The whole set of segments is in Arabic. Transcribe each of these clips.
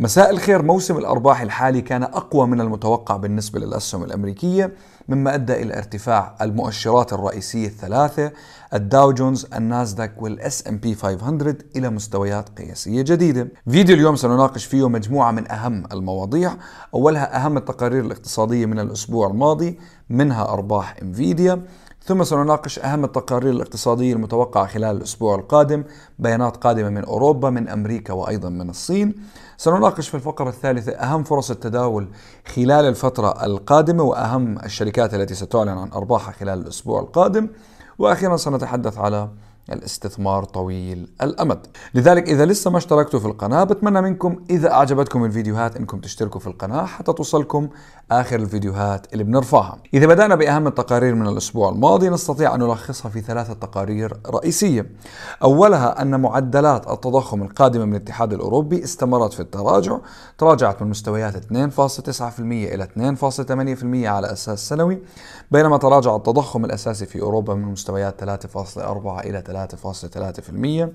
مساء الخير موسم الأرباح الحالي كان أقوى من المتوقع بالنسبة للأسهم الأمريكية مما أدى إلى ارتفاع المؤشرات الرئيسية الثلاثة الداو جونز الناسداك والإس ام بي 500 إلى مستويات قياسية جديدة فيديو اليوم سنناقش فيه مجموعة من أهم المواضيع أولها أهم التقارير الاقتصادية من الأسبوع الماضي منها أرباح انفيديا ثم سنناقش أهم التقارير الاقتصادية المتوقعة خلال الأسبوع القادم بيانات قادمة من أوروبا من أمريكا وأيضا من الصين سنناقش في الفقرة الثالثة أهم فرص التداول خلال الفترة القادمة وأهم الشركات التي ستعلن عن أرباحها خلال الأسبوع القادم وأخيرا سنتحدث على الاستثمار طويل الامد لذلك اذا لسه ما اشتركتوا في القناه بتمنى منكم اذا اعجبتكم الفيديوهات انكم تشتركوا في القناه حتى توصلكم آخر الفيديوهات اللي بنرفعها إذا بدأنا بأهم التقارير من الأسبوع الماضي نستطيع أن نلخصها في ثلاثة تقارير رئيسية أولها أن معدلات التضخم القادمة من الاتحاد الأوروبي استمرت في التراجع تراجعت من مستويات 2.9% إلى 2.8% على أساس سنوي بينما تراجع التضخم الأساسي في أوروبا من مستويات 3.4 إلى 3.3%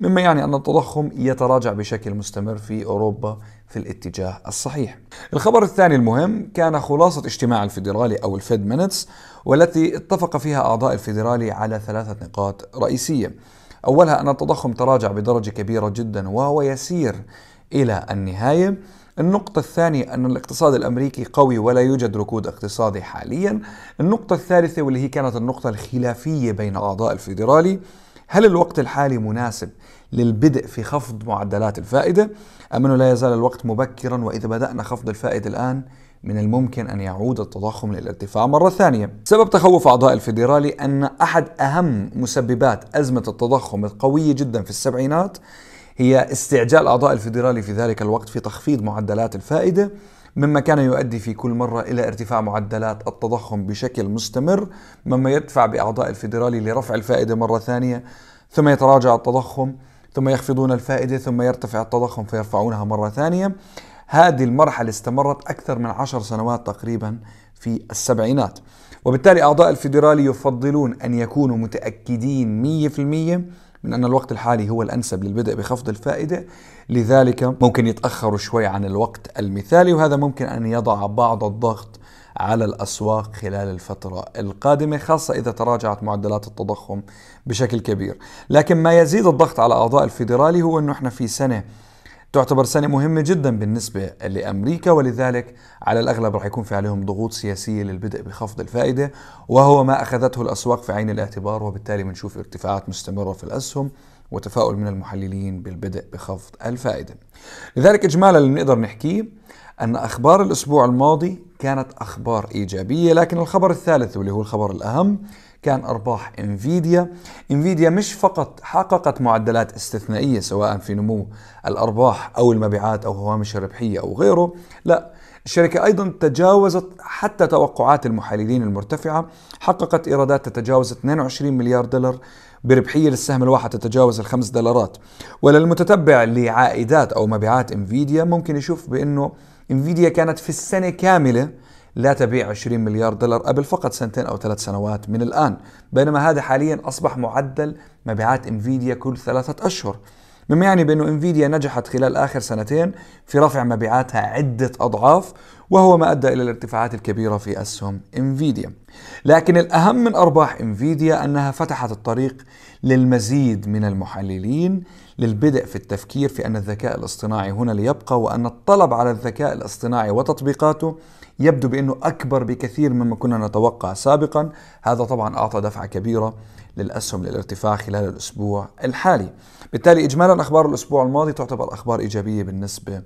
مما يعني أن التضخم يتراجع بشكل مستمر في أوروبا في الاتجاه الصحيح. الخبر الثاني المهم كان خلاصة اجتماع الفيدرالي أو الفيد مينتس والتي اتفق فيها أعضاء الفيدرالي على ثلاثة نقاط رئيسية. أولها أن التضخم تراجع بدرجة كبيرة جدا وهو يسير إلى النهاية. النقطة الثانية أن الاقتصاد الأمريكي قوي ولا يوجد ركود اقتصادي حاليا النقطة الثالثة واللي هي كانت النقطة الخلافية بين أعضاء الفيدرالي هل الوقت الحالي مناسب للبدء في خفض معدلات الفائدة أم أنه لا يزال الوقت مبكرا وإذا بدأنا خفض الفائدة الآن من الممكن أن يعود التضخم للارتفاع مرة ثانية سبب تخوف أعضاء الفيدرالي أن أحد أهم مسببات أزمة التضخم القوية جدا في السبعينات هي استعجال أعضاء الفيدرالي في ذلك الوقت في تخفيض معدلات الفائدة مما كان يؤدي في كل مرة إلى ارتفاع معدلات التضخم بشكل مستمر مما يدفع بأعضاء الفيدرالي لرفع الفائدة مرة ثانية ثم يتراجع التضخم ثم يخفضون الفائدة ثم يرتفع التضخم فيرفعونها مرة ثانية هذه المرحلة استمرت أكثر من عشر سنوات تقريبا في السبعينات وبالتالي أعضاء الفيدرالي يفضلون أن يكونوا متأكدين 100% من أن الوقت الحالي هو الأنسب للبدء بخفض الفائدة لذلك ممكن يتأخروا شوي عن الوقت المثالي وهذا ممكن أن يضع بعض الضغط على الأسواق خلال الفترة القادمة خاصة إذا تراجعت معدلات التضخم بشكل كبير لكن ما يزيد الضغط على أعضاء الفيدرالي هو أنه إحنا في سنة تعتبر سنة مهمة جدا بالنسبة لأمريكا ولذلك على الأغلب رح يكون في عليهم ضغوط سياسية للبدء بخفض الفائدة وهو ما أخذته الأسواق في عين الاعتبار وبالتالي بنشوف ارتفاعات مستمرة في الأسهم وتفاؤل من المحللين بالبدء بخفض الفائدة لذلك إجمالا اللي نقدر نحكيه أن أخبار الأسبوع الماضي كانت أخبار إيجابية لكن الخبر الثالث واللي هو الخبر الأهم كان أرباح انفيديا انفيديا مش فقط حققت معدلات استثنائية سواء في نمو الأرباح أو المبيعات أو هوامش الربحية أو غيره لا الشركة أيضا تجاوزت حتى توقعات المحللين المرتفعة حققت إيرادات تتجاوز 22 مليار دولار بربحية للسهم الواحد تتجاوز الخمس دولارات وللمتتبع لعائدات أو مبيعات انفيديا ممكن يشوف بأنه انفيديا كانت في السنة كاملة لا تبيع 20 مليار دولار قبل فقط سنتين أو ثلاث سنوات من الآن بينما هذا حاليا أصبح معدل مبيعات انفيديا كل ثلاثة أشهر مما يعني بأنه انفيديا نجحت خلال آخر سنتين في رفع مبيعاتها عدة أضعاف وهو ما أدى إلى الارتفاعات الكبيرة في أسهم انفيديا لكن الأهم من أرباح انفيديا أنها فتحت الطريق للمزيد من المحللين للبدء في التفكير في أن الذكاء الاصطناعي هنا ليبقى وأن الطلب على الذكاء الاصطناعي وتطبيقاته يبدو بأنه أكبر بكثير مما كنا نتوقع سابقا هذا طبعا أعطى دفعة كبيرة للأسهم للارتفاع خلال الأسبوع الحالي بالتالي إجمالا أخبار الأسبوع الماضي تعتبر أخبار إيجابية بالنسبة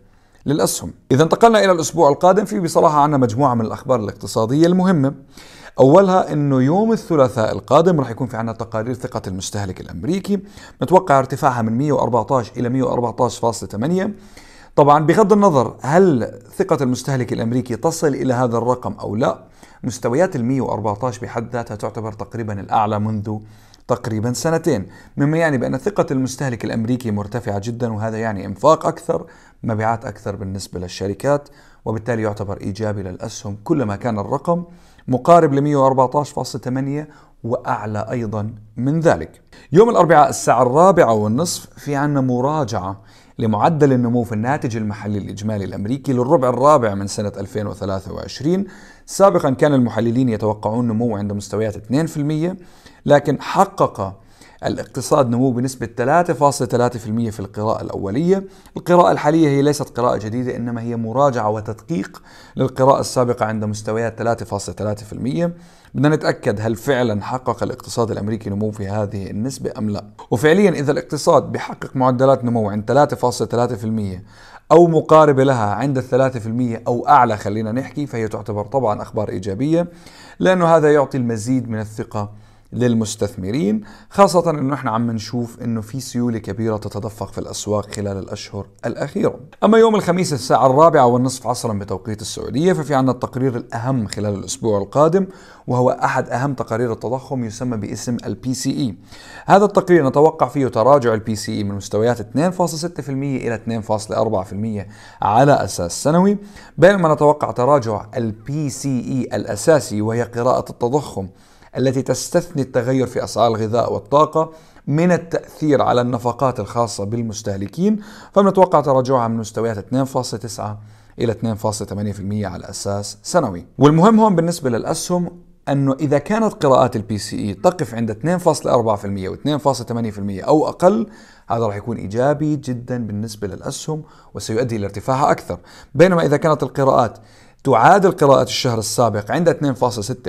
للأسهم إذا انتقلنا إلى الأسبوع القادم في بصراحة عندنا مجموعة من الأخبار الاقتصادية المهمة أولها أنه يوم الثلاثاء القادم راح يكون في عنا تقارير ثقة المستهلك الأمريكي نتوقع ارتفاعها من 114 إلى 114.8 طبعا بغض النظر هل ثقة المستهلك الأمريكي تصل إلى هذا الرقم أو لا مستويات ال 114 بحد ذاتها تعتبر تقريبا الأعلى منذ تقريبا سنتين مما يعني بأن ثقة المستهلك الأمريكي مرتفعة جدا وهذا يعني إنفاق أكثر مبيعات أكثر بالنسبة للشركات وبالتالي يعتبر إيجابي للأسهم كلما كان الرقم مقارب ل 114.8 وأعلى أيضا من ذلك يوم الأربعاء الساعة الرابعة والنصف في عنا مراجعة لمعدل النمو في الناتج المحلي الإجمالي الأمريكي للربع الرابع من سنة 2023 سابقا كان المحللين يتوقعون نمو عند مستويات 2% لكن حقق الاقتصاد نمو بنسبة 3.3% في القراءة الأولية القراءة الحالية هي ليست قراءة جديدة إنما هي مراجعة وتدقيق للقراءة السابقة عند مستويات 3.3% بدنا نتأكد هل فعلا حقق الاقتصاد الأمريكي نمو في هذه النسبة أم لا وفعليا إذا الاقتصاد بحقق معدلات نمو عند 3.3% أو مقاربة لها عند الثلاثة في المية أو أعلى خلينا نحكي فهي تعتبر طبعا أخبار إيجابية لأنه هذا يعطي المزيد من الثقة للمستثمرين خاصة انه احنا عم نشوف انه في سيولة كبيرة تتدفق في الاسواق خلال الاشهر الاخيرة اما يوم الخميس الساعة الرابعة والنصف عصرا بتوقيت السعودية ففي عنا التقرير الاهم خلال الاسبوع القادم وهو احد اهم تقارير التضخم يسمى باسم البي سي اي e. هذا التقرير نتوقع فيه تراجع البي سي اي e من مستويات 2.6% الى 2.4% على اساس سنوي بينما نتوقع تراجع البي سي اي e الاساسي وهي قراءة التضخم التي تستثني التغير في أسعار الغذاء والطاقة من التأثير على النفقات الخاصة بالمستهلكين فنتوقع تراجعها من مستويات 2.9 إلى 2.8% على أساس سنوي والمهم هون بالنسبة للأسهم أنه إذا كانت قراءات البي سي إي e تقف عند 2.4% و2.8% أو أقل هذا راح يكون إيجابي جدا بالنسبة للأسهم وسيؤدي إلى ارتفاعها أكثر بينما إذا كانت القراءات تعادل قراءة الشهر السابق عند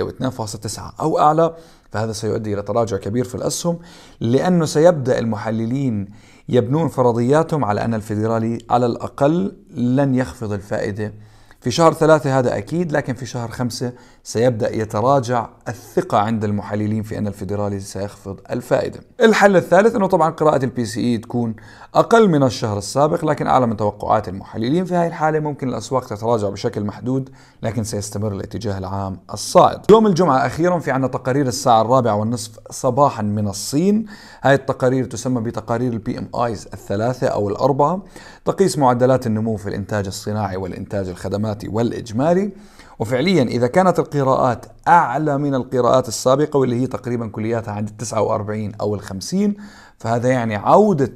2.6 و2.9 أو أعلى فهذا سيؤدي إلى تراجع كبير في الأسهم لأنه سيبدأ المحللين يبنون فرضياتهم على أن الفيدرالي على الأقل لن يخفض الفائدة في شهر ثلاثة هذا أكيد لكن في شهر خمسة سيبدأ يتراجع الثقة عند المحللين في أن الفيدرالي سيخفض الفائدة الحل الثالث أنه طبعا قراءة البي سي إي e تكون أقل من الشهر السابق لكن أعلى من توقعات المحللين في هذه الحالة ممكن الأسواق تتراجع بشكل محدود لكن سيستمر الاتجاه العام الصاعد يوم الجمعة أخيرا في عندنا تقارير الساعة الرابعة والنصف صباحا من الصين هذه التقارير تسمى بتقارير البي ام ايز الثلاثة أو الأربعة تقيس معدلات النمو في الإنتاج الصناعي والإنتاج الخدماتي والإجمالي وفعليا إذا كانت القراءات أعلى من القراءات السابقة واللي هي تقريبا كلياتها عند 49 أو الخمسين فهذا يعني عودة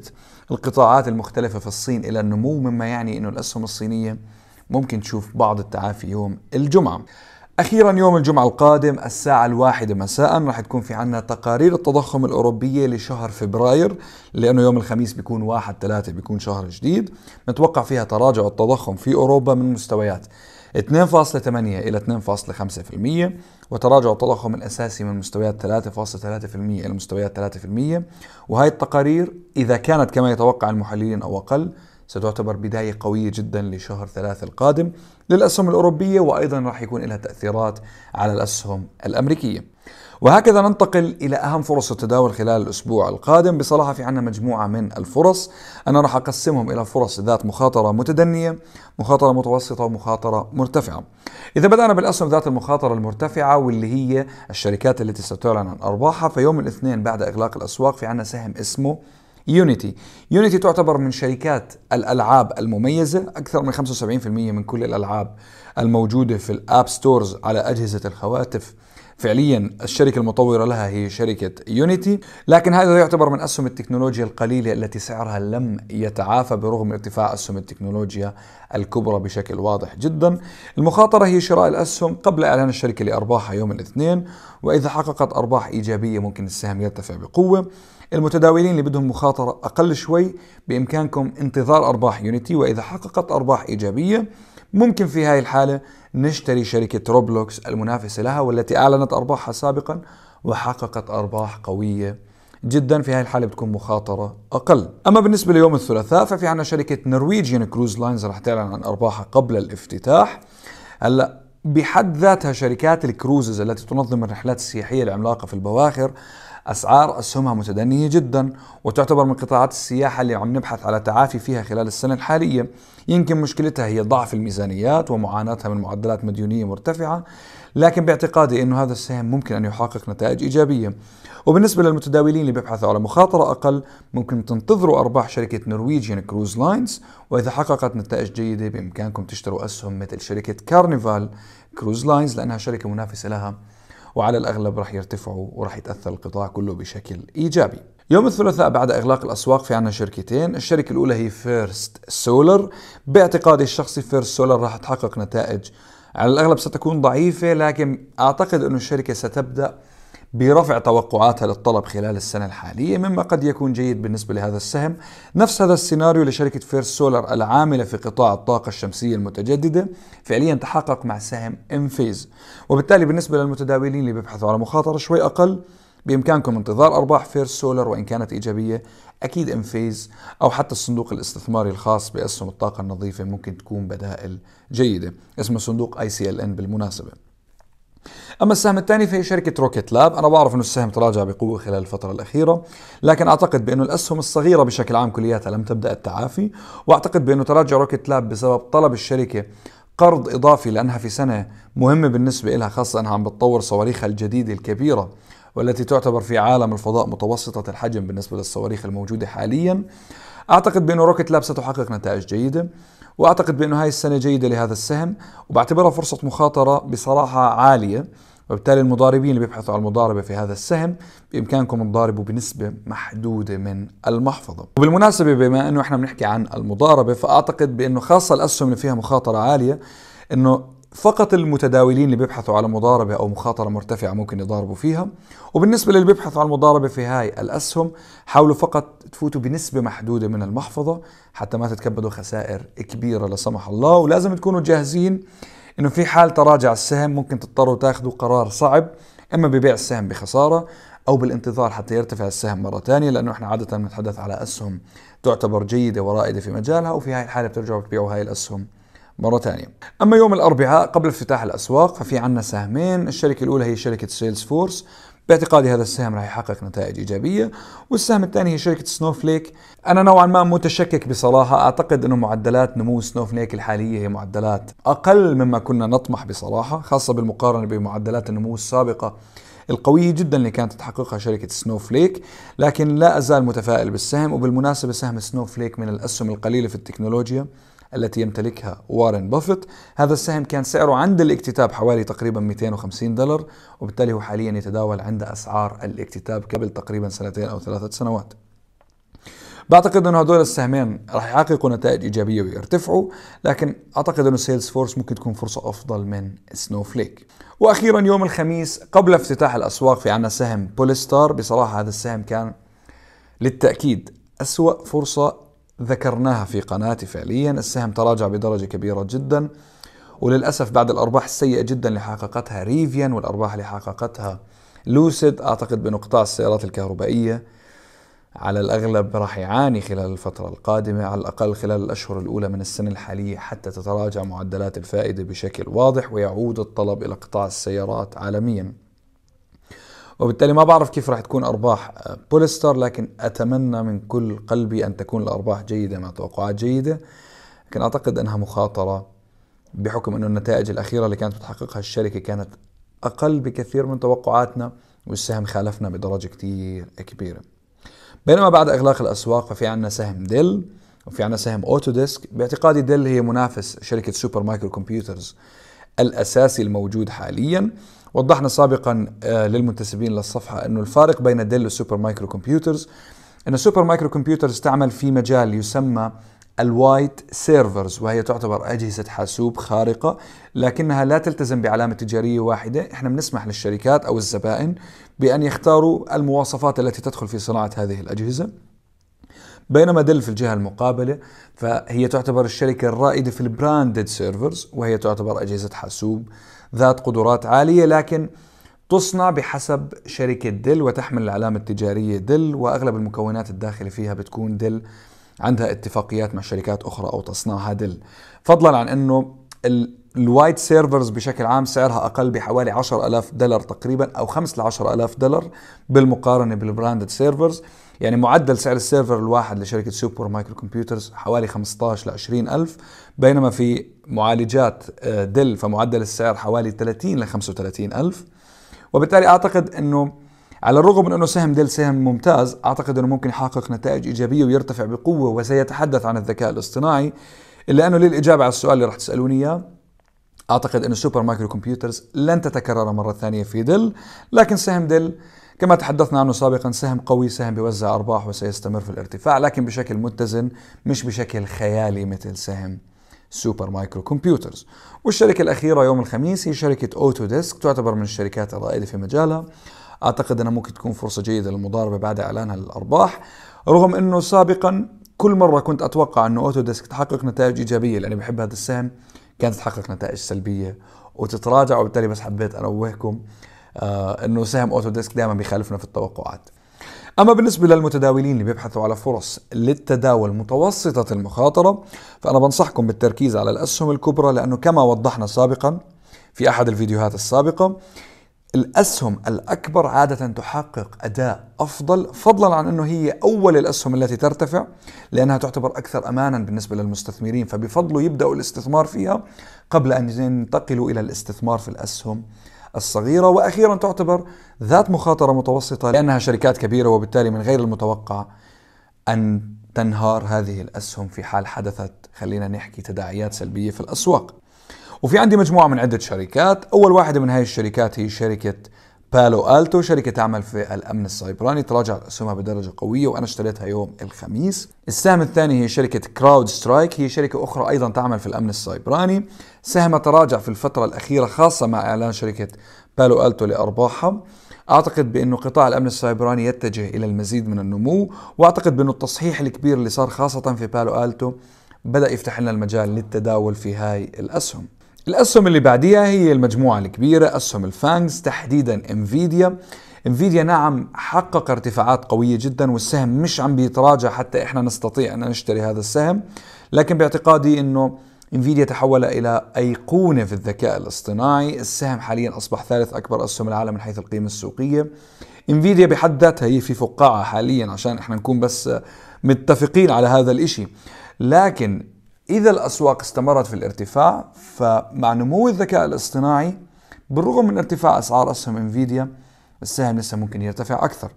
القطاعات المختلفة في الصين إلى النمو مما يعني أنه الأسهم الصينية ممكن تشوف بعض التعافي يوم الجمعة أخيرا يوم الجمعة القادم الساعة الواحدة مساء راح تكون في عنا تقارير التضخم الأوروبية لشهر فبراير لأنه يوم الخميس بيكون واحد ثلاثة بيكون شهر جديد نتوقع فيها تراجع التضخم في أوروبا من مستويات 2.8 إلى 2.5% وتراجع التضخم الأساسي من مستويات 3.3% إلى مستويات 3% وهي التقارير إذا كانت كما يتوقع المحللين أو أقل ستعتبر بداية قوية جدا لشهر ثلاثة القادم للأسهم الأوروبية وأيضا راح يكون لها تأثيرات على الأسهم الأمريكية وهكذا ننتقل إلى أهم فرص التداول خلال الأسبوع القادم بصراحة في عنا مجموعة من الفرص أنا راح أقسمهم إلى فرص ذات مخاطرة متدنية مخاطرة متوسطة ومخاطرة مرتفعة إذا بدأنا بالأسهم ذات المخاطرة المرتفعة واللي هي الشركات التي ستعلن عن أرباحها فيوم الاثنين بعد إغلاق الأسواق في عنا سهم اسمه يونيتي يونيتي تعتبر من شركات الألعاب المميزة أكثر من 75% من كل الألعاب الموجودة في الأب ستورز على أجهزة الهواتف فعليا الشركة المطورة لها هي شركة يونيتي لكن هذا يعتبر من أسهم التكنولوجيا القليلة التي سعرها لم يتعافى برغم ارتفاع أسهم التكنولوجيا الكبرى بشكل واضح جدا المخاطرة هي شراء الأسهم قبل إعلان الشركة لأرباحها يوم الاثنين وإذا حققت أرباح إيجابية ممكن السهم يرتفع بقوة المتداولين اللي بدهم مخاطرة أقل شوي بإمكانكم انتظار أرباح يونيتي وإذا حققت أرباح إيجابية ممكن في هذه الحالة نشتري شركة روبلوكس المنافسة لها والتي أعلنت أرباحها سابقا وحققت أرباح قوية جدا في هذه الحالة بتكون مخاطرة أقل أما بالنسبة ليوم الثلاثاء ففي عنا شركة نرويجيان كروز لاينز رح تعلن عن أرباحها قبل الافتتاح هلأ بحد ذاتها شركات الكروزز التي تنظم الرحلات السياحية العملاقة في البواخر أسعار أسهمها متدنية جدا وتعتبر من قطاعات السياحة اللي عم نبحث على تعافي فيها خلال السنة الحالية يمكن مشكلتها هي ضعف الميزانيات ومعاناتها من معدلات مديونية مرتفعة لكن باعتقادي أنه هذا السهم ممكن أن يحقق نتائج إيجابية وبالنسبة للمتداولين اللي بيبحثوا على مخاطرة أقل ممكن تنتظروا أرباح شركة نرويجيان كروز لاينز وإذا حققت نتائج جيدة بإمكانكم تشتروا أسهم مثل شركة كارنيفال كروز لاينز لأنها شركة منافسة لها وعلى الأغلب راح يرتفعوا وراح يتأثر القطاع كله بشكل إيجابي يوم الثلاثاء بعد إغلاق الأسواق في عنا شركتين الشركة الأولى هي فيرست سولر باعتقادي الشخصي فيرست سولر راح تحقق نتائج على الأغلب ستكون ضعيفة لكن أعتقد أن الشركة ستبدأ برفع توقعاتها للطلب خلال السنة الحالية مما قد يكون جيد بالنسبة لهذا السهم نفس هذا السيناريو لشركة فيرست سولار العاملة في قطاع الطاقة الشمسية المتجددة فعليا تحقق مع سهم انفيز وبالتالي بالنسبة للمتداولين اللي بيبحثوا على مخاطرة شوي أقل بإمكانكم انتظار أرباح فيرست سولار وإن كانت إيجابية أكيد انفيز أو حتى الصندوق الاستثماري الخاص بأسهم الطاقة النظيفة ممكن تكون بدائل جيدة اسمه صندوق ICLN بالمناسبة اما السهم الثاني فهي شركه روكيت لاب انا بعرف انه السهم تراجع بقوه خلال الفتره الاخيره لكن اعتقد بانه الاسهم الصغيره بشكل عام كلياتها لم تبدا التعافي واعتقد بانه تراجع روكيت لاب بسبب طلب الشركه قرض اضافي لانها في سنه مهمه بالنسبه لها خاصه انها عم بتطور صواريخها الجديده الكبيره والتي تعتبر في عالم الفضاء متوسطه الحجم بالنسبه للصواريخ الموجوده حاليا اعتقد بانه روكيت لاب ستحقق نتائج جيده واعتقد بانه هاي السنه جيده لهذا السهم وبعتبرها فرصه مخاطره بصراحه عاليه وبالتالي المضاربين اللي بيبحثوا عن المضاربة في هذا السهم بإمكانكم تضاربوا بنسبة محدودة من المحفظة وبالمناسبة بما أنه إحنا بنحكي عن المضاربة فأعتقد بأنه خاصة الأسهم اللي فيها مخاطرة عالية أنه فقط المتداولين اللي بيبحثوا على مضاربة أو مخاطرة مرتفعة ممكن يضاربوا فيها وبالنسبة للي بيبحثوا عن مضاربة في هاي الأسهم حاولوا فقط تفوتوا بنسبة محدودة من المحفظة حتى ما تتكبدوا خسائر كبيرة لا سمح الله ولازم تكونوا جاهزين إنه في حال تراجع السهم ممكن تضطروا تاخذوا قرار صعب إما ببيع السهم بخسارة أو بالانتظار حتى يرتفع السهم مرة ثانية لأنه إحنا عادة بنتحدث على أسهم تعتبر جيدة ورائدة في مجالها وفي هاي الحالة بترجعوا تبيعوا هاي الأسهم مرة ثانية أما يوم الأربعاء قبل افتتاح الأسواق ففي عنا سهمين الشركة الأولى هي شركة سيلز فورس باعتقادي هذا السهم راح يحقق نتائج إيجابية والسهم الثاني هي شركة سنوفليك أنا نوعا ما متشكك بصراحة أعتقد أنه معدلات نمو سنوفليك الحالية هي معدلات أقل مما كنا نطمح بصراحة خاصة بالمقارنة بمعدلات النمو السابقة القوية جدا اللي كانت تحققها شركة سنوفليك لكن لا أزال متفائل بالسهم وبالمناسبة سهم سنوفليك من الأسهم القليلة في التكنولوجيا التي يمتلكها وارن بافيت هذا السهم كان سعره عند الاكتتاب حوالي تقريبا 250 دولار وبالتالي هو حاليا يتداول عند أسعار الاكتتاب قبل تقريبا سنتين أو ثلاثة سنوات بعتقد انه هدول السهمين راح يحققوا نتائج ايجابيه ويرتفعوا لكن اعتقد انه سيلز فورس ممكن تكون فرصه افضل من سنوفليك واخيرا يوم الخميس قبل افتتاح الاسواق في عنا سهم بوليستار بصراحه هذا السهم كان للتاكيد اسوا فرصه ذكرناها في قناتي فعليا السهم تراجع بدرجة كبيرة جدا وللأسف بعد الأرباح السيئة جدا اللي حققتها ريفيان والأرباح اللي حققتها لوسيد أعتقد بنقطاع السيارات الكهربائية على الأغلب راح يعاني خلال الفترة القادمة على الأقل خلال الأشهر الأولى من السنة الحالية حتى تتراجع معدلات الفائدة بشكل واضح ويعود الطلب إلى قطاع السيارات عالميا وبالتالي ما بعرف كيف راح تكون ارباح آه, بولستر لكن اتمنى من كل قلبي ان تكون الارباح جيده مع توقعات جيده لكن اعتقد انها مخاطره بحكم انه النتائج الاخيره اللي كانت بتحققها الشركه كانت اقل بكثير من توقعاتنا والسهم خالفنا بدرجه كثير كبيره بينما بعد اغلاق الاسواق ففي عندنا سهم ديل وفي عندنا سهم اوتو ديسك باعتقادي ديل هي منافس شركه سوبر مايكرو كمبيوترز الاساسي الموجود حاليا وضحنا سابقا آه، للمنتسبين للصفحة أنه الفارق بين ديل وسوبر مايكرو كمبيوترز أن السوبر مايكرو كمبيوترز تعمل في مجال يسمى الوايت سيرفرز وهي تعتبر أجهزة حاسوب خارقة لكنها لا تلتزم بعلامة تجارية واحدة احنا بنسمح للشركات أو الزبائن بأن يختاروا المواصفات التي تدخل في صناعة هذه الأجهزة بينما دل في الجهة المقابلة فهي تعتبر الشركة الرائدة في البراندد سيرفرز وهي تعتبر أجهزة حاسوب ذات قدرات عالية لكن تصنع بحسب شركة دل وتحمل العلامة التجارية دل وأغلب المكونات الداخلة فيها بتكون دل عندها اتفاقيات مع شركات أخرى أو تصنعها دل فضلا عن أنه الوايت سيرفرز بشكل عام سعرها أقل بحوالي 10000 دولار تقريبا أو 5 ل 10000 دولار بالمقارنة بالبراندد سيرفرز يعني معدل سعر السيرفر الواحد لشركة سوبر مايكرو كمبيوترز حوالي 15 ل 20 ألف بينما في معالجات آه، دل فمعدل السعر حوالي 30 ل 35 ألف وبالتالي أعتقد أنه على الرغم من أنه سهم ديل سهم ممتاز أعتقد أنه ممكن يحقق نتائج إيجابية ويرتفع بقوة وسيتحدث عن الذكاء الاصطناعي إلا أنه للإجابة على السؤال اللي راح تسألوني إياه أعتقد أن سوبر مايكرو كمبيوترز لن تتكرر مرة ثانية في دل لكن سهم دل كما تحدثنا عنه سابقا سهم قوي سهم بيوزع أرباح وسيستمر في الارتفاع لكن بشكل متزن مش بشكل خيالي مثل سهم سوبر مايكرو كمبيوترز والشركة الأخيرة يوم الخميس هي شركة أوتو ديسك تعتبر من الشركات الرائدة في مجالها أعتقد أنها ممكن تكون فرصة جيدة للمضاربة بعد إعلانها للأرباح رغم أنه سابقا كل مرة كنت أتوقع أنه أوتو ديسك تحقق نتائج إيجابية لأني بحب هذا السهم كانت تحقق نتائج سلبية وتتراجع وبالتالي بس حبيت أنوهكم آه، انه سهم اوتوديسك دائما بيخالفنا في التوقعات أما بالنسبة للمتداولين اللي بيبحثوا على فرص للتداول متوسطة المخاطرة فأنا بنصحكم بالتركيز على الأسهم الكبرى لأنه كما وضحنا سابقا في أحد الفيديوهات السابقة الأسهم الأكبر عادة تحقق أداء أفضل فضلا عن أنه هي أول الأسهم التي ترتفع لأنها تعتبر أكثر أمانا بالنسبة للمستثمرين فبفضله يبدأوا الاستثمار فيها قبل أن ينتقلوا إلى الاستثمار في الأسهم الصغيرة وأخيرا تعتبر ذات مخاطرة متوسطة لأنها شركات كبيرة وبالتالي من غير المتوقع أن تنهار هذه الأسهم في حال حدثت خلينا نحكي تداعيات سلبية في الأسواق وفي عندي مجموعة من عدة شركات أول واحدة من هذه الشركات هي شركة بالو التو شركه تعمل في الامن السيبراني تراجعت اسهمها بدرجه قويه وانا اشتريتها يوم الخميس السهم الثاني هي شركه كراود سترايك هي شركه اخرى ايضا تعمل في الامن السيبراني سهمها تراجع في الفتره الاخيره خاصه مع اعلان شركه بالو التو لارباحها اعتقد بانه قطاع الامن السيبراني يتجه الى المزيد من النمو واعتقد بانه التصحيح الكبير اللي صار خاصه في بالو التو بدا يفتح لنا المجال للتداول في هاي الاسهم الأسهم اللي بعديها هي المجموعة الكبيرة أسهم الفانكس تحديدا انفيديا انفيديا نعم حقق ارتفاعات قوية جدا والسهم مش عم بيتراجع حتى احنا نستطيع ان نشتري هذا السهم لكن باعتقادي انه انفيديا تحول الى ايقونة في الذكاء الاصطناعي السهم حاليا اصبح ثالث اكبر اسهم العالم من حيث القيمة السوقية انفيديا بحد ذاتها هي في فقاعة حاليا عشان احنا نكون بس متفقين على هذا الاشي لكن إذا الأسواق استمرت في الارتفاع فمع نمو الذكاء الاصطناعي بالرغم من ارتفاع أسعار أسهم انفيديا السهم لسه ممكن يرتفع أكثر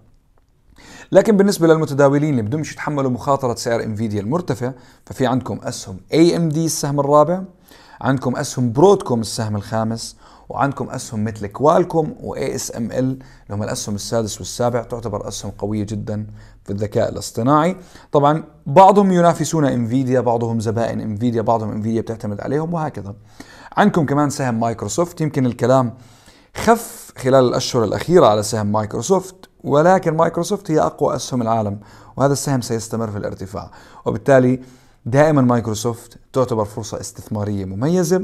لكن بالنسبة للمتداولين اللي بدهمش يتحملوا مخاطرة سعر انفيديا المرتفع ففي عندكم أسهم اي ام دي السهم الرابع عندكم أسهم برودكوم السهم الخامس وعندكم اسهم مثل كوالكوم واي اس ام ال اللي هم الاسهم السادس والسابع تعتبر اسهم قويه جدا في الذكاء الاصطناعي طبعا بعضهم ينافسون انفيديا بعضهم زبائن انفيديا بعضهم انفيديا بتعتمد عليهم وهكذا عندكم كمان سهم مايكروسوفت يمكن الكلام خف خلال الاشهر الاخيره على سهم مايكروسوفت ولكن مايكروسوفت هي اقوى اسهم العالم وهذا السهم سيستمر في الارتفاع وبالتالي دائما مايكروسوفت تعتبر فرصه استثماريه مميزه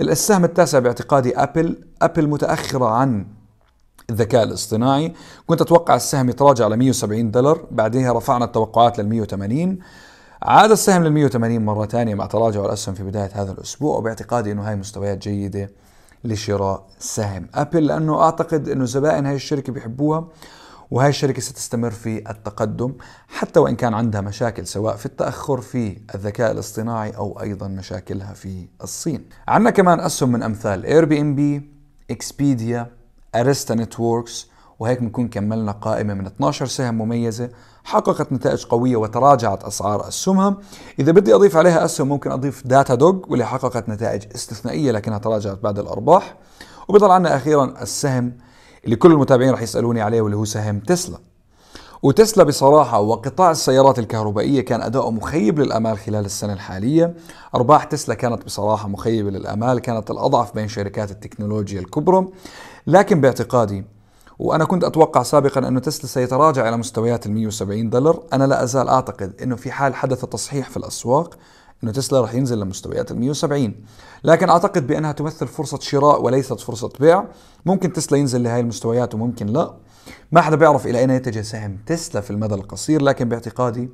السهم التاسع باعتقادي ابل ابل متاخره عن الذكاء الاصطناعي كنت اتوقع السهم يتراجع ل 170 دولار بعدها رفعنا التوقعات لل 180 عاد السهم لل 180 مرة ثانية مع تراجع الأسهم في بداية هذا الأسبوع وباعتقادي أنه هاي مستويات جيدة لشراء سهم أبل لأنه أعتقد أنه زبائن هاي الشركة بيحبوها وهي الشركة ستستمر في التقدم حتى وإن كان عندها مشاكل سواء في التأخر في الذكاء الاصطناعي أو أيضا مشاكلها في الصين عندنا كمان أسهم من أمثال اير بي ام بي اكسبيديا اريستا نتوركس وهيك بنكون كملنا قائمة من 12 سهم مميزة حققت نتائج قوية وتراجعت أسعار أسهمها إذا بدي أضيف عليها أسهم ممكن أضيف داتا دوغ واللي حققت نتائج استثنائية لكنها تراجعت بعد الأرباح وبضل عنا أخيرا السهم اللي كل المتابعين راح يسالوني عليه واللي هو سهم تسلا وتسلا بصراحة وقطاع السيارات الكهربائية كان أداؤه مخيب للأمال خلال السنة الحالية أرباح تسلا كانت بصراحة مخيبة للأمال كانت الأضعف بين شركات التكنولوجيا الكبرى لكن باعتقادي وأنا كنت أتوقع سابقا أنه تسلا سيتراجع إلى مستويات ال 170 دولار أنا لا أزال أعتقد أنه في حال حدث تصحيح في الأسواق انه تسلا رح ينزل لمستويات ال 170 لكن اعتقد بانها تمثل فرصه شراء وليست فرصه بيع ممكن تسلا ينزل لهي المستويات وممكن لا ما حدا بيعرف الى اين يتجه سهم تسلا في المدى القصير لكن باعتقادي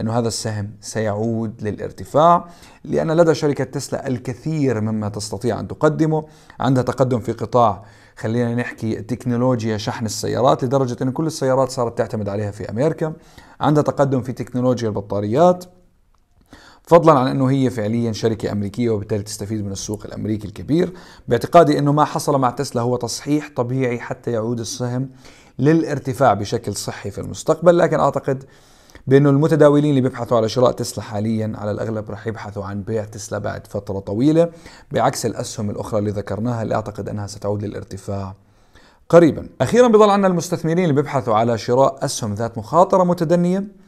انه هذا السهم سيعود للارتفاع لان لدى شركه تسلا الكثير مما تستطيع ان تقدمه عندها تقدم في قطاع خلينا نحكي تكنولوجيا شحن السيارات لدرجه ان كل السيارات صارت تعتمد عليها في امريكا عندها تقدم في تكنولوجيا البطاريات فضلا عن انه هي فعليا شركه امريكيه وبالتالي تستفيد من السوق الامريكي الكبير باعتقادي انه ما حصل مع تسلا هو تصحيح طبيعي حتى يعود السهم للارتفاع بشكل صحي في المستقبل لكن اعتقد بانه المتداولين اللي بيبحثوا على شراء تسلا حاليا على الاغلب رح يبحثوا عن بيع تسلا بعد فتره طويله بعكس الاسهم الاخرى اللي ذكرناها اللي اعتقد انها ستعود للارتفاع قريبا اخيرا بضل عنا المستثمرين اللي بيبحثوا على شراء اسهم ذات مخاطره متدنيه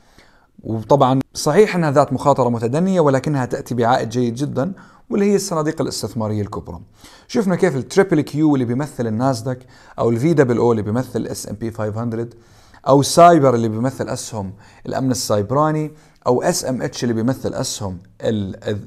وطبعا صحيح انها ذات مخاطره متدنيه ولكنها تاتي بعائد جيد جدا واللي هي الصناديق الاستثماريه الكبرى. شفنا كيف التريبل كيو اللي بيمثل الناسداك او الفي دبل او اللي بيمثل الاس ام بي 500 او سايبر اللي بيمثل اسهم الامن السايبراني او اس ام اتش اللي بيمثل اسهم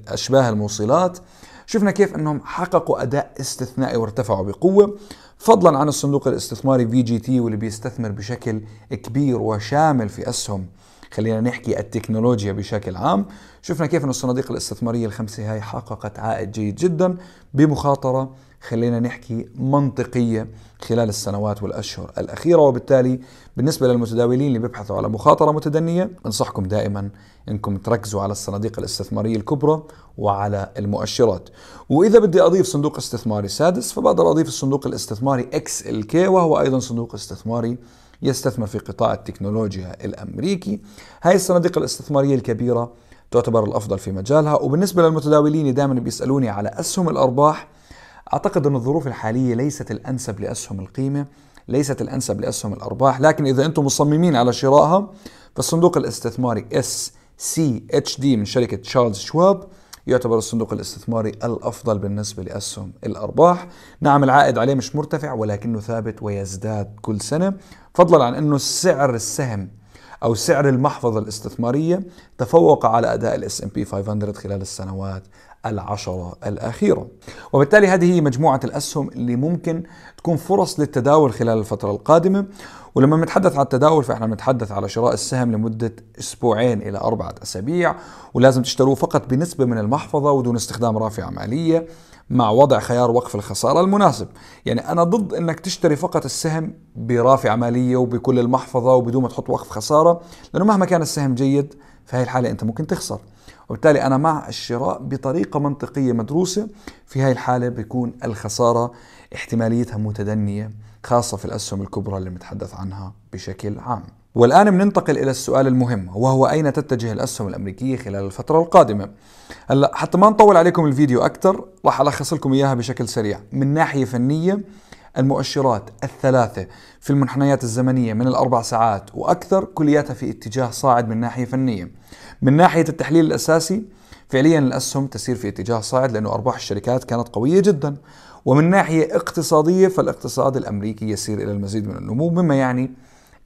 اشباه الموصلات شفنا كيف انهم حققوا اداء استثنائي وارتفعوا بقوه فضلا عن الصندوق الاستثماري في جي تي واللي بيستثمر بشكل كبير وشامل في اسهم خلينا نحكي التكنولوجيا بشكل عام شفنا كيف أن الصناديق الاستثمارية الخمسة هاي حققت عائد جيد جدا بمخاطرة خلينا نحكي منطقية خلال السنوات والأشهر الأخيرة وبالتالي بالنسبة للمتداولين اللي بيبحثوا على مخاطرة متدنية أنصحكم دائما أنكم تركزوا على الصناديق الاستثمارية الكبرى وعلى المؤشرات وإذا بدي أضيف صندوق استثماري سادس فبقدر أضيف الصندوق الاستثماري XLK وهو أيضا صندوق استثماري يستثمر في قطاع التكنولوجيا الأمريكي هاي الصناديق الاستثمارية الكبيرة تعتبر الأفضل في مجالها وبالنسبة للمتداولين دائما بيسألوني على أسهم الأرباح أعتقد أن الظروف الحالية ليست الأنسب لأسهم القيمة ليست الأنسب لأسهم الأرباح لكن إذا أنتم مصممين على شرائها فالصندوق الاستثماري SCHD من شركة تشارلز شواب يعتبر الصندوق الاستثماري الافضل بالنسبه لاسهم الارباح، نعم العائد عليه مش مرتفع ولكنه ثابت ويزداد كل سنه، فضلا عن أنه سعر السهم أو سعر المحفظة الاستثمارية تفوق على أداء الاس ام بي 500 خلال السنوات العشرة الأخيرة وبالتالي هذه هي مجموعة الأسهم اللي ممكن تكون فرص للتداول خلال الفترة القادمة ولما بنتحدث عن التداول فإحنا بنتحدث على شراء السهم لمدة أسبوعين إلى أربعة أسابيع ولازم تشتروه فقط بنسبة من المحفظة ودون استخدام رافعة مالية مع وضع خيار وقف الخسارة المناسب يعني أنا ضد أنك تشتري فقط السهم برافعة مالية وبكل المحفظة وبدون ما تحط وقف خسارة لأنه مهما كان السهم جيد في هاي الحالة أنت ممكن تخسر وبالتالي أنا مع الشراء بطريقة منطقية مدروسة في هاي الحالة بيكون الخسارة احتماليتها متدنية خاصة في الأسهم الكبرى اللي متحدث عنها بشكل عام والآن بننتقل إلى السؤال المهم وهو أين تتجه الأسهم الأمريكية خلال الفترة القادمة هلا حتى ما نطول عليكم الفيديو أكثر راح ألخص لكم إياها بشكل سريع من ناحية فنية المؤشرات الثلاثة في المنحنيات الزمنية من الأربع ساعات وأكثر كلياتها في اتجاه صاعد من ناحية فنية من ناحية التحليل الأساسي فعليا الأسهم تسير في اتجاه صاعد لأنه أرباح الشركات كانت قوية جدا ومن ناحية اقتصادية فالاقتصاد الأمريكي يسير إلى المزيد من النمو مما يعني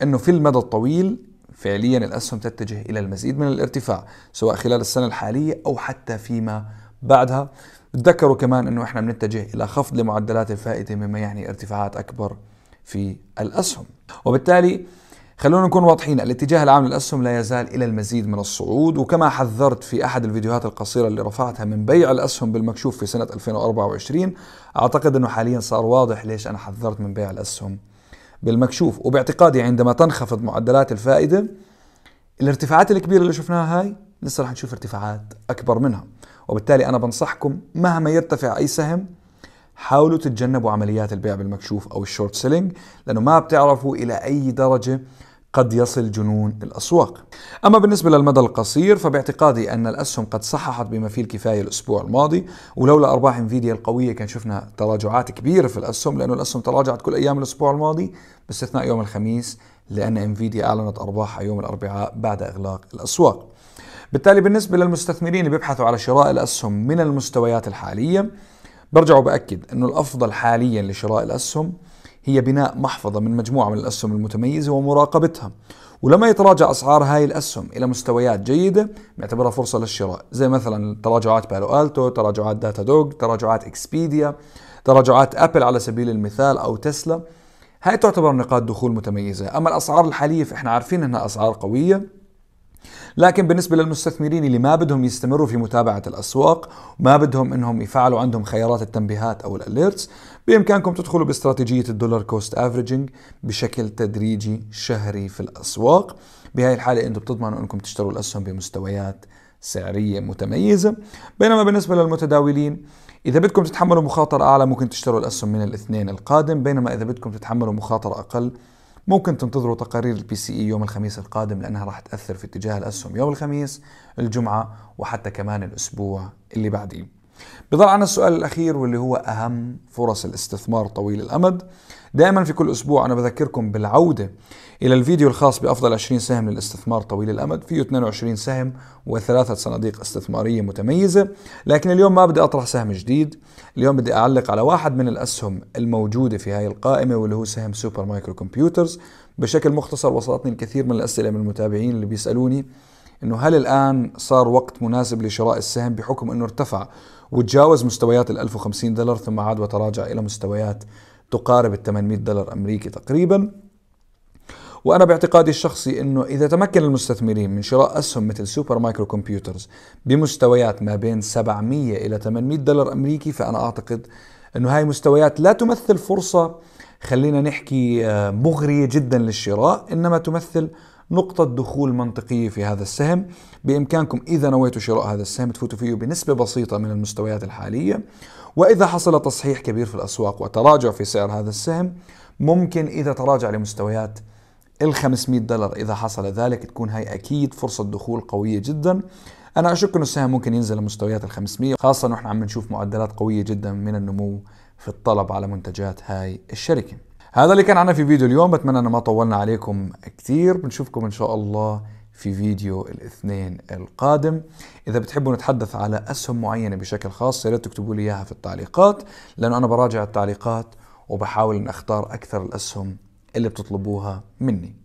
انه في المدى الطويل فعليا الاسهم تتجه الى المزيد من الارتفاع سواء خلال السنه الحاليه او حتى فيما بعدها تذكروا كمان انه احنا بنتجه الى خفض لمعدلات الفائده مما يعني ارتفاعات اكبر في الاسهم وبالتالي خلونا نكون واضحين الاتجاه العام للاسهم لا يزال الى المزيد من الصعود وكما حذرت في احد الفيديوهات القصيره اللي رفعتها من بيع الاسهم بالمكشوف في سنه 2024 اعتقد انه حاليا صار واضح ليش انا حذرت من بيع الاسهم بالمكشوف وباعتقادي عندما تنخفض معدلات الفائده الارتفاعات الكبيره اللي شفناها هاي لسه رح نشوف ارتفاعات اكبر منها وبالتالي انا بنصحكم مهما يرتفع اي سهم حاولوا تتجنبوا عمليات البيع بالمكشوف او الشورت سيلينج لانه ما بتعرفوا الى اي درجه قد يصل جنون الأسواق أما بالنسبة للمدى القصير فباعتقادي أن الأسهم قد صححت بما فيه الكفاية الأسبوع الماضي ولولا أرباح انفيديا القوية كان شفنا تراجعات كبيرة في الأسهم لأنه الأسهم تراجعت كل أيام الأسبوع الماضي باستثناء يوم الخميس لأن انفيديا أعلنت أرباحها يوم الأربعاء بعد إغلاق الأسواق بالتالي بالنسبة للمستثمرين اللي بيبحثوا على شراء الأسهم من المستويات الحالية برجع وبأكد أنه الأفضل حاليا لشراء الأسهم هي بناء محفظة من مجموعة من الأسهم المتميزة ومراقبتها ولما يتراجع أسعار هاي الأسهم إلى مستويات جيدة بنعتبرها فرصة للشراء زي مثلا تراجعات بالو ألتو تراجعات داتا دوغ تراجعات إكسبيديا تراجعات أبل على سبيل المثال أو تسلا هاي تعتبر نقاط دخول متميزة أما الأسعار الحالية فإحنا عارفين أنها أسعار قوية لكن بالنسبة للمستثمرين اللي ما بدهم يستمروا في متابعة الأسواق ما بدهم أنهم يفعلوا عندهم خيارات التنبيهات أو الأليرتس بإمكانكم تدخلوا باستراتيجية الدولار كوست افريجنج بشكل تدريجي شهري في الأسواق بهاي الحالة أنتم بتضمنوا أنكم تشتروا الأسهم بمستويات سعرية متميزة بينما بالنسبة للمتداولين إذا بدكم تتحملوا مخاطرة أعلى ممكن تشتروا الأسهم من الاثنين القادم بينما إذا بدكم تتحملوا مخاطرة أقل ممكن تنتظروا تقارير البي سي اي e يوم الخميس القادم لانها راح تاثر في اتجاه الاسهم يوم الخميس الجمعه وحتى كمان الاسبوع اللي بعديه بضل عنا السؤال الأخير واللي هو أهم فرص الاستثمار طويل الأمد دائما في كل أسبوع أنا بذكركم بالعودة إلى الفيديو الخاص بأفضل 20 سهم للاستثمار طويل الأمد فيه 22 سهم وثلاثة صناديق استثمارية متميزة لكن اليوم ما بدي أطرح سهم جديد اليوم بدي أعلق على واحد من الأسهم الموجودة في هاي القائمة واللي هو سهم سوبر مايكرو كمبيوترز بشكل مختصر وصلتني الكثير من الأسئلة من المتابعين اللي بيسألوني انه هل الان صار وقت مناسب لشراء السهم بحكم انه ارتفع وتجاوز مستويات ال 1050 دولار ثم عاد وتراجع إلى مستويات تقارب ال 800 دولار أمريكي تقريبا وأنا باعتقادي الشخصي أنه إذا تمكن المستثمرين من شراء أسهم مثل سوبر مايكرو كمبيوترز بمستويات ما بين 700 إلى 800 دولار أمريكي فأنا أعتقد أنه هاي مستويات لا تمثل فرصة خلينا نحكي آه، مغرية جدا للشراء إنما تمثل نقطة دخول منطقية في هذا السهم بإمكانكم إذا نويتوا شراء هذا السهم تفوتوا فيه بنسبة بسيطة من المستويات الحالية وإذا حصل تصحيح كبير في الأسواق وتراجع في سعر هذا السهم ممكن إذا تراجع لمستويات ال 500 دولار إذا حصل ذلك تكون هاي أكيد فرصة دخول قوية جدا أنا أشك أن السهم ممكن ينزل لمستويات ال 500 خاصة نحن عم نشوف معدلات قوية جدا من النمو في الطلب على منتجات هاي الشركه هذا اللي كان عنا في فيديو اليوم بتمنى انه ما طولنا عليكم كثير بنشوفكم ان شاء الله في فيديو الاثنين القادم اذا بتحبوا نتحدث على اسهم معينه بشكل خاص يا ريت تكتبوا لي اياها في التعليقات لانه انا براجع التعليقات وبحاول ان اختار اكثر الاسهم اللي بتطلبوها مني